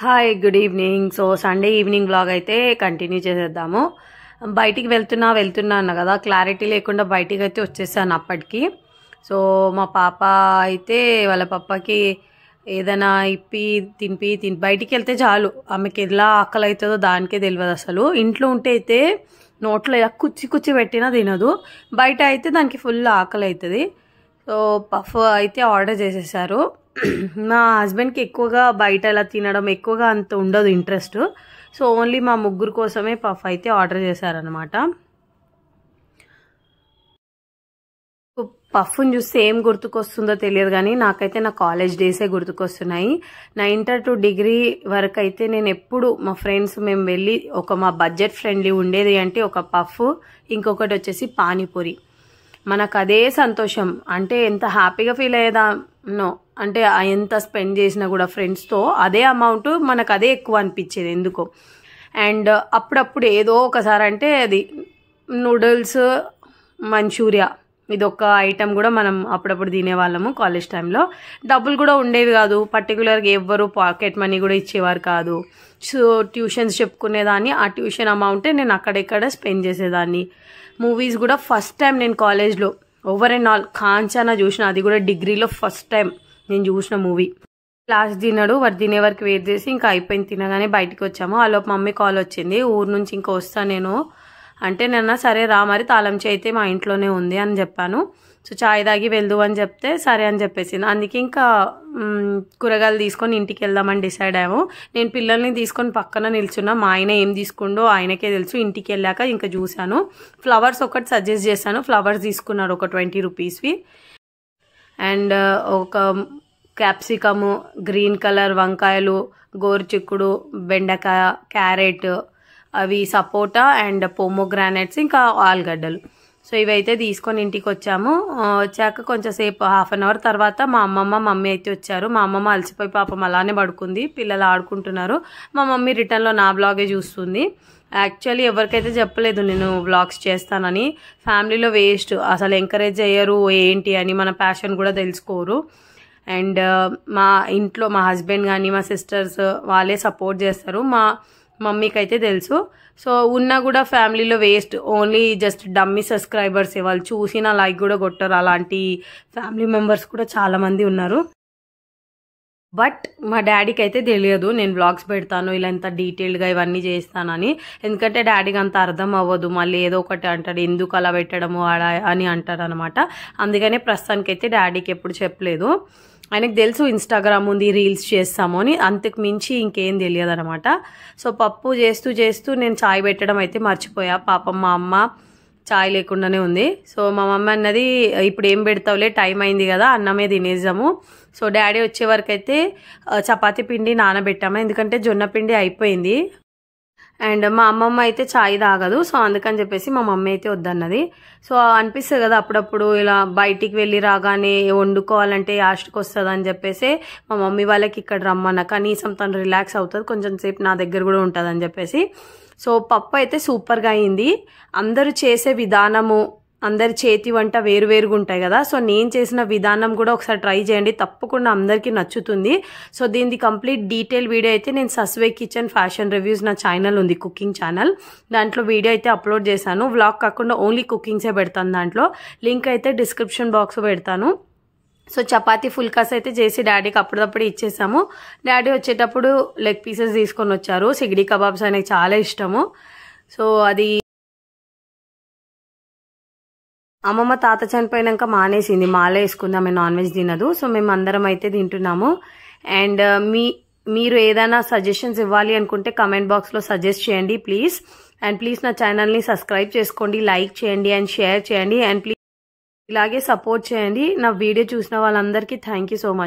hi good evening so Sunday evening vlog అయితే continue చేసేద్దాము బయటికి వెళ్తున్నా వెళ్తున్నా అన్న కదా క్లారిటీ లేకుండా బయటికి అయితే వచ్చేసాను అప్పటికి సో మా పాప అయితే వాళ్ళ పప్పకి ఏదైనా ఇప్పి తినిపి తిని బయటికి వెళ్తే చాలు ఆమెకి ఎలా ఆకలి అవుతుందో దానికే తెలియదు అసలు ఇంట్లో ఉంటే అయితే నోట్లో ఇలా కుచ్చి కుచ్చి పెట్టినా తినదు బయట అయితే దానికి ఫుల్ ఆకలి అవుతుంది సో పఫ్ అయితే ఆర్డర్ చేసేసారు మా హస్బెండ్కి ఎక్కువగా బయట ఇలా తినడం ఎక్కువగా అంత ఉండదు ఇంట్రెస్ట్ సో ఓన్లీ మా ముగ్గురు కోసమే పఫ్ అయితే ఆర్డర్ చేశారనమాట పఫ్ను చూస్తే ఏం గుర్తుకొస్తుందో తెలియదు కానీ నాకైతే నా కాలేజ్ డేసే గుర్తుకొస్తున్నాయి నా ఇంటర్ టు డిగ్రీ వరకు అయితే నేను ఎప్పుడు మా ఫ్రెండ్స్ మేము వెళ్ళి ఒక మా బడ్జెట్ ఫ్రెండ్లీ ఉండేది అంటే ఒక పఫ్ ఇంకొకటి వచ్చేసి పానీపూరి మనకు అదే సంతోషం అంటే ఎంత హ్యాపీగా ఫీల్ అయ్యేదా నో అంటే ఎంత స్పెండ్ చేసినా కూడా ఫ్రెండ్స్తో అదే అమౌంట్ మనకు అదే ఎక్కువ అనిపించేది ఎందుకో అండ్ అప్పుడప్పుడు ఏదో ఒకసారి అంటే అది నూడిల్స్ మంచూరియా ఇది ఒక ఐటెం కూడా మనం అప్పుడప్పుడు తినేవాళ్ళము కాలేజ్ టైంలో డబ్బులు కూడా ఉండేవి కాదు పర్టికులర్గా ఎవ్వరు పాకెట్ మనీ కూడా ఇచ్చేవారు కాదు సో ట్యూషన్స్ చెప్పుకునేదాన్ని ఆ ట్యూషన్ అమౌంటే నేను అక్కడెక్కడ స్పెండ్ చేసేదాన్ని మూవీస్ కూడా ఫస్ట్ టైం నేను కాలేజ్లో ఓవర్ అండ్ ఆల్ కాంచానా చూసిన అది కూడా డిగ్రీలో ఫస్ట్ టైం నేను చూసిన మూవీ లాస్ట్ తిన్నాడు వాడు తినే వరకు వెయిట్ చేసి ఇంకా అయిపోయింది తినగానే బయటకు వచ్చాము అలోపు మమ్మీ కాల్ వచ్చింది ఊరు నుంచి ఇంకా వస్తాను నేను అంటే నన్న సరే రా మరి తాళం చేయితే మా ఇంట్లోనే ఉంది అని చెప్పాను సో చాయ్ తాగి వెళ్దు అని చెప్తే సరే అని చెప్పేసింది అందుకే ఇంకా కూరగాయలు తీసుకొని ఇంటికి వెళ్దామని డిసైడ్ అయ్యాము నేను పిల్లల్ని తీసుకొని పక్కన నిల్చున్నా మా ఆయన ఏం తీసుకుండో ఆయనకే తెలుసు ఇంటికి వెళ్ళాక ఇంకా చూశాను ఫ్లవర్స్ ఒకటి సజెస్ట్ చేశాను ఫ్లవర్స్ తీసుకున్నారు ఒక ట్వంటీ రూపీస్వి అండ్ ఒక క్యాప్సికము గ్రీన్ కలర్ వంకాయలు గోరుచిక్కుడు బెండకాయ క్యారెట్ అవి సపోటా అండ్ పోమోగ్రానైట్స్ ఇంకా ఆలుగడ్డలు సో ఇవైతే తీసుకొని ఇంటికి వచ్చాము వచ్చాక కొంచెంసేపు హాఫ్ అన్ అవర్ తర్వాత మా అమ్మమ్మ మమ్మీ అయితే వచ్చారు మా అమ్మమ్మ అలసిపోయి పాపం అలానే పడుకుంది పిల్లలు ఆడుకుంటున్నారు మా మమ్మీ రిటర్న్లో నా బ్లాగే చూస్తుంది యాక్చువల్లీ ఎవరికైతే చెప్పలేదు నేను బ్లాగ్స్ చేస్తానని ఫ్యామిలీలో వేస్ట్ అసలు ఎంకరేజ్ చేయరు ఏంటి అని మన ప్యాషన్ కూడా తెలుసుకోరు అండ్ మా ఇంట్లో మా హస్బెండ్ కానీ మా సిస్టర్స్ వాళ్ళే సపోర్ట్ చేస్తారు మా మమ్మీకి అయితే తెలుసు సో ఉన్నా కూడా ఫ్యామిలీలో waste only just dummy subscribers వాళ్ళు చూసిన లైక్ కూడా కొట్టరు అలాంటి ఫ్యామిలీ మెంబర్స్ కూడా చాలామంది ఉన్నారు బట్ మా డాడీకి అయితే తెలియదు నేను బ్లాగ్స్ పెడతాను ఇలా ఇంత డీటెయిల్గా ఇవన్నీ చేస్తానని ఎందుకంటే డాడీకి అంత అర్థం అవ్వదు మళ్ళీ ఏదో ఒకటి అంటాడు ఎందుకు అలా పెట్టడము అని అంటాడు అనమాట అందుకనే ప్రస్తుతానికైతే డాడీకి ఎప్పుడు చెప్పలేదు ఆయనకు తెలుసు ఇన్స్టాగ్రామ్ ఉంది రీల్స్ చేస్తాము అని అంతకు మించి ఇంకేం తెలియదు అనమాట సో పప్పు చేస్తూ చేస్తూ నేను చాయ్ పెట్టడం అయితే మర్చిపోయా పాపం మా అమ్మ చాయ్ లేకుండానే ఉంది సో మా మమ్మ అన్నది ఇప్పుడు ఏం పెడతావులే టైం అయింది కదా అన్నమే తినేసాము సో డాడీ వచ్చే వరకు అయితే చపాతీ పిండి నానబెట్టాము ఎందుకంటే జొన్న పిండి అయిపోయింది అండ్ మా అమ్మమ్మ అయితే చాయ్ తాగదు సో అందుకని చెప్పేసి మా మమ్మీ అయితే వద్దన్నది సో అనిపిస్తుంది కదా అప్పుడప్పుడు ఇలా బయటికి వెళ్ళి రాగానే వండుకోవాలంటే యాస్ట్కి వస్తుంది అని చెప్పేసి మా మమ్మీ వాళ్ళకి ఇక్కడ రమ్మన్న కనీసం తను రిలాక్స్ అవుతుంది కొంచెం సేపు నా దగ్గర కూడా ఉంటుంది అని చెప్పేసి సో పప్పు అయితే సూపర్గా అయింది అందరూ చేసే విధానము అందరి చేతి వంట వేరువేరుగా ఉంటాయి కదా సో నేను చేసిన విధానం కూడా ఒకసారి ట్రై చేయండి తప్పకుండా అందరికీ నచ్చుతుంది సో దీనిది కంప్లీట్ డీటెయిల్ వీడియో అయితే నేను సస్వే కిచెన్ ఫ్యాషన్ రివ్యూస్ నా ఛానల్ ఉంది కుకింగ్ ఛానల్ దాంట్లో వీడియో అయితే అప్లోడ్ చేశాను వ్లాగ్ కాకుండా ఓన్లీ కుకింగ్సే పెడతాను దాంట్లో లింక్ అయితే డిస్క్రిప్షన్ బాక్స్ పెడతాను సో చపాతీ ఫుల్కాస్ అయితే చేసి డాడీకి అప్పుడప్పుడు ఇచ్చేసాము డాడీ వచ్చేటప్పుడు లెగ్ పీసెస్ తీసుకొని వచ్చారు సిగ్డీ కబాబ్స్ అనేవి చాలా ఇష్టము సో అది అమ్మమ్మ తాత చనిపోయినాక మానేసింది మాలే వేసుకుందాం మేము నాన్ వెజ్ తినదు సో మేము అందరం అయితే తింటున్నాము అండ్ uh, మీ మీరు ఏదైనా సజెషన్స్ ఇవ్వాలి అనుకుంటే కమెంట్ బాక్స్లో సజెస్ట్ చేయండి ప్లీజ్ అండ్ ప్లీజ్ నా ఛానల్ని సబ్స్క్రైబ్ చేసుకోండి లైక్ చేయండి అండ్ షేర్ చేయండి అండ్ ప్లీజ్ ఇలాగే సపోర్ట్ చేయండి నా వీడియో చూసిన వాళ్ళందరికీ థ్యాంక్ సో మచ్